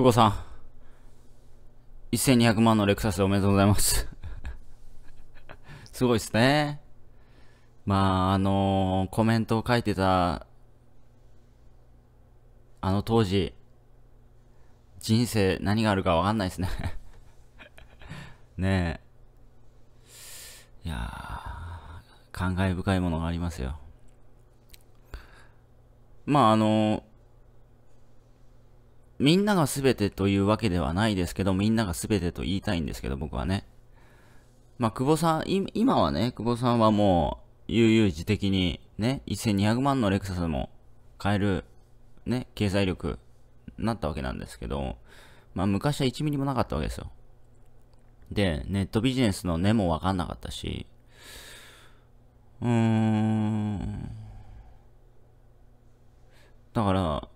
久保さん、1200万のレクサスおめでとうございます すごいっすね。まあ、あのー、コメントを書いてた、あの当時、人生何があるかわかんないですね ねえ。いやー、感慨深いものがありますよ。まあ、あのーみんなが全てというわけではないですけど、みんなが全てと言いたいんですけど、僕はね。まあ、久保さん、今はね、久保さんはもう、悠々自適に、ね、1200万のレクサスも買える、ね、経済力、なったわけなんですけど、まあ、昔は1ミリもなかったわけですよ。で、ネットビジネスの根もわかんなかったし、うーん。だから、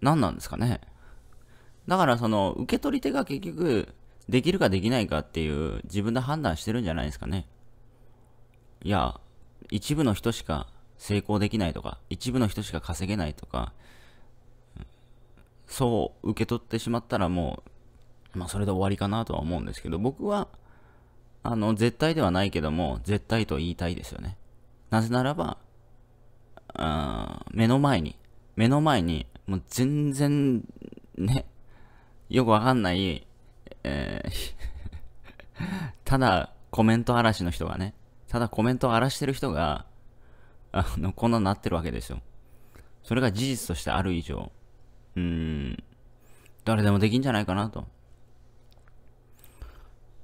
何なんですかね。だからその、受け取り手が結局、できるかできないかっていう自分で判断してるんじゃないですかね。いや、一部の人しか成功できないとか、一部の人しか稼げないとか、そう受け取ってしまったらもう、まあそれで終わりかなとは思うんですけど、僕は、あの、絶対ではないけども、絶対と言いたいですよね。なぜならば、あ目の前に、目の前に、もう全然、ね、よくわかんない、えー ただコメント嵐の人がね、ただコメントを荒らしてる人が、あの、こんなになってるわけですよ。それが事実としてある以上、うーん、誰でもできんじゃないかなと。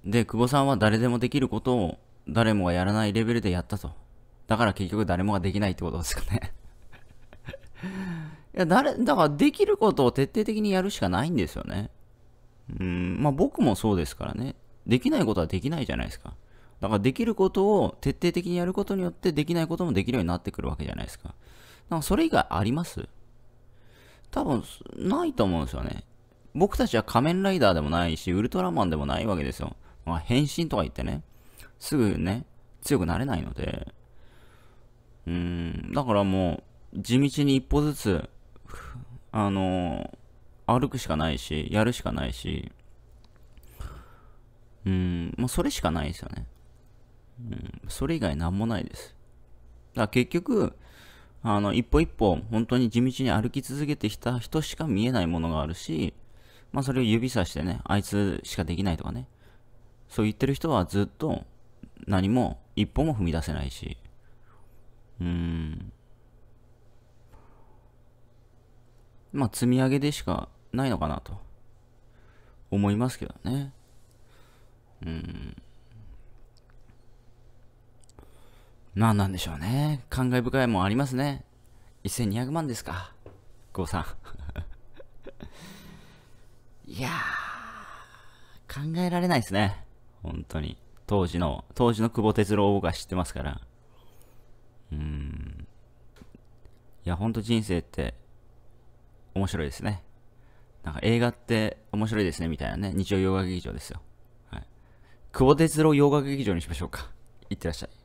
で、久保さんは誰でもできることを誰もがやらないレベルでやったと。だから結局誰もができないってことですかねいや、誰、だからできることを徹底的にやるしかないんですよね。うん、まあ僕もそうですからね。できないことはできないじゃないですか。だからできることを徹底的にやることによってできないこともできるようになってくるわけじゃないですか。なんかそれ以外あります多分、ないと思うんですよね。僕たちは仮面ライダーでもないし、ウルトラマンでもないわけですよ。まあ、変身とか言ってね、すぐね、強くなれないので。うーん、だからもう、地道に一歩ずつあの歩くしかないし、やるしかないし、うん、もうそれしかないですよね。うん、それ以外何もないです。だから結局、あの、一歩一歩、本当に地道に歩き続けてきた人しか見えないものがあるし、まあそれを指さしてね、あいつしかできないとかね、そう言ってる人はずっと何も一歩も踏み出せないし、うーん、まあ、積み上げでしかないのかなと思いますけどね。うん。なんなんでしょうね。感慨深いもんありますね。1200万ですか。郷さん。いやー、考えられないですね。本当に。当時の、当時の久保哲郎が知ってますから。うん。いや、ほんと人生って面白いですね。なんか映画って面白いですね、みたいなね。日曜洋画劇場ですよ。はい。久保哲郎洋画劇場にしましょうか。いってらっしゃい。